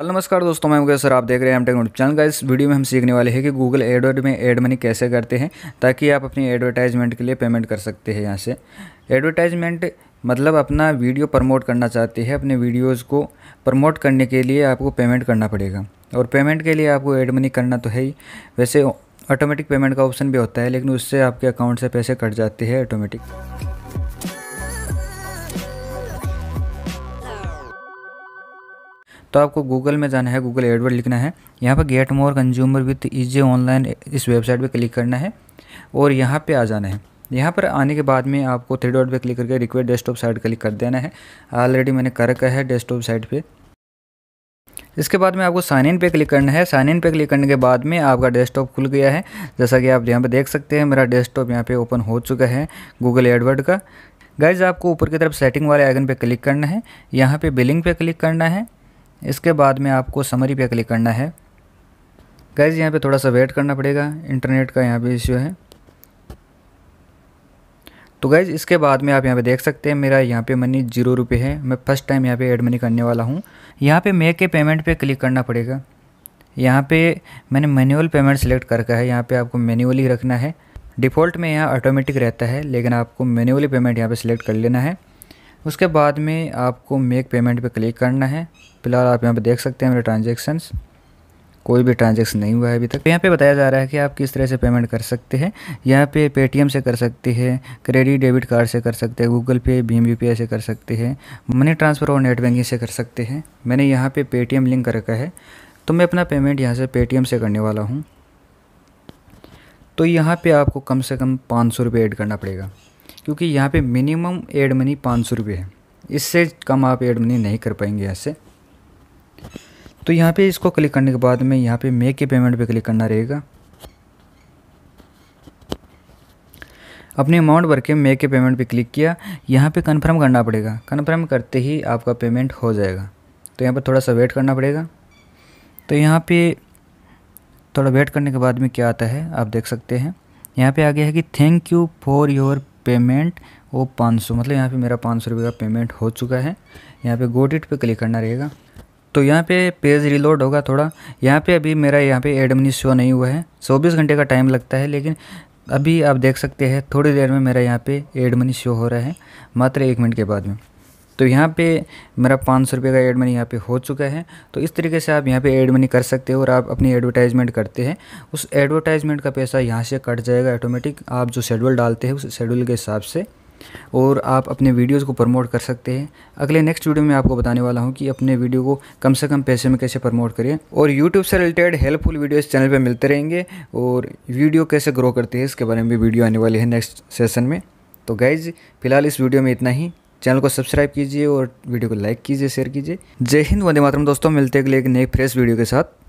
hello नमस्कार दोस्तों मैं मुकेश सर आप देख रहे हैं एम टेक चैनल का इस वीडियो में हम सीखने वाले हैं कि गूगल एडवर्ड में एड मनी कैसे करते हैं ताकि आप अपनी एडवर्टाइजमेंट के लिए पेमेंट कर सकते हैं यहाँ से एडवर्टाइजमेंट मतलब अपना वीडियो प्रमोट करना चाहते हैं अपने वीडियोज़ को प्रमोट करने के लिए आपको पेमेंट करना पड़ेगा और पेमेंट के लिए आपको एड मनी करना तो है ही वैसे ऑटोमेटिक पेमेंट का ऑप्शन भी होता है लेकिन उससे आपके अकाउंट से पैसे कट जाते हैं ऑटोमेटिक तो आपको गूगल में जाना है गूगल एडवर्ड लिखना है यहाँ पर get more consumer with easy online इस वेबसाइट पर क्लिक करना है और यहाँ पर आ जाना है यहाँ पर आने के बाद में आपको थ्री डॉट पे क्लिक करके रिक्वेस्ट डेस्कटॉप साइट क्लिक कर देना है ऑलरेडी मैंने कर रखा है डेस्कटॉप साइट पर इसके बाद में आपको साइन इन पे क्लिक करना है साइन इन पे क्लिक करने के बाद में आपका डेस्कटॉप खुल गया है जैसा कि आप यहाँ पे देख सकते हैं मेरा डेस्कटॉप यहाँ पे ओपन हो चुका है गूगल एडवर्ड का गाइज आपको ऊपर की तरफ सेटिंग वाले आइकन पे क्लिक करना है यहाँ पे बिलिंग पे क्लिक करना है इसके बाद में आपको समरी पे क्लिक करना है गैज़ यहाँ पे थोड़ा सा वेट करना पड़ेगा इंटरनेट का यहाँ पे इश्यू है तो गैज़ इसके बाद में आप यहाँ पे देख सकते हैं मेरा यहाँ पे मनी जीरो रुपये है मैं फ़र्स्ट टाइम यहाँ पे ऐड मनी करने वाला हूँ यहाँ पे मेक के पेमेंट पे क्लिक करना पड़ेगा यहाँ पे मैंने मैनुअल पेमेंट सेलेक्ट कर रखा है यहाँ पे आपको मैनुअली रखना है डिफ़ॉल्ट में यहाँ ऑटोमेटिक रहता है लेकिन आपको मैनुअली पेमेंट यहाँ पे सिलेक्ट कर लेना है उसके बाद में आपको मेक पेमेंट पे क्लिक करना है फिलहाल आप यहाँ पे देख सकते हैं मेरे ट्रांजेक्शन्स कोई भी ट्रांजेक्शन नहीं हुआ है अभी तक यहाँ पे बताया जा रहा है कि आप किस तरह से पेमेंट कर सकते हैं यहाँ पे पेटीएम से कर सकते हैं क्रेडिट डेबिट कार्ड से कर सकते हैं गूगल पे भीम यू से कर सकते हैं मनी ट्रांसफ़र और नेट बैंकिंग से कर सकते हैं मैंने यहाँ पे पेटीएम लिंक कर रखा है तो मैं अपना पेमेंट यहाँ से पेटीएम से करने वाला हूँ तो यहाँ पर आपको कम से कम पाँच सौ रुपये ऐड करना पड़ेगा क्योंकि यहाँ पे मिनिमम एड मनी पाँच सौ रुपये है इससे कम आप एड मनी नहीं कर पाएंगे यहाँ से तो यहाँ पे इसको क्लिक करने के बाद में यहाँ पे मेक के पेमेंट पे क्लिक करना रहेगा अपने अमाउंट भर के मेक के पेमेंट पे क्लिक किया यहाँ पे कंफर्म करना पड़ेगा कंफर्म करते ही आपका पेमेंट हो जाएगा तो यहाँ पर थोड़ा सा वेट करना पड़ेगा तो यहाँ पर थोड़ा वेट करने के बाद में क्या आता है आप देख सकते हैं यहाँ पे आ गया है कि thank you for your payment वो पाँच सौ मतलब यहाँ पे मेरा पाँच सौ रुपये का पेमेंट हो चुका है यहाँ पे गोट इट पे क्लिक करना रहेगा तो यहाँ पे पेज रिलोड होगा थोड़ा यहाँ पे अभी मेरा यहाँ पे एडमिन शो नहीं हुआ है चौबीस घंटे का टाइम लगता है लेकिन अभी आप देख सकते हैं थोड़ी देर में मेरा यहाँ पे एडमिन शो हो रहा है मात्र एक मिनट के बाद में तो यहाँ पे मेरा पाँच सौ रुपये का एड मनी यहाँ पे हो चुका है तो इस तरीके से आप यहाँ पे एड मनी कर सकते हो और आप अपनी एडवर्टाइजमेंट करते हैं उस एडवर्टाइजमेंट का पैसा यहाँ से कट जाएगा ऑटोमेटिक आप जो शेड्यूल डालते हैं उस शेड्यूल के हिसाब से और आप अपने वीडियोस को प्रमोट कर सकते हैं अगले नेक्स्ट वीडियो में आपको बताने वाला हूँ कि अपने वीडियो को कम से कम पैसे में कैसे प्रमोट करें और यूट्यूब से रिलेटेड हेल्पफुल वीडियो इस चैनल पर मिलते रहेंगे और वीडियो कैसे ग्रो करते हैं इसके बारे में भी वीडियो आने वाली है नेक्स्ट सेशन में तो गाइज फिलहाल इस वीडियो में इतना ही चैनल को सब्सक्राइब कीजिए और वीडियो को लाइक कीजिए शेयर कीजिए जय हिंद वंदे मातरम दोस्तों मिलते अगले एक नए फ्रेश वीडियो के साथ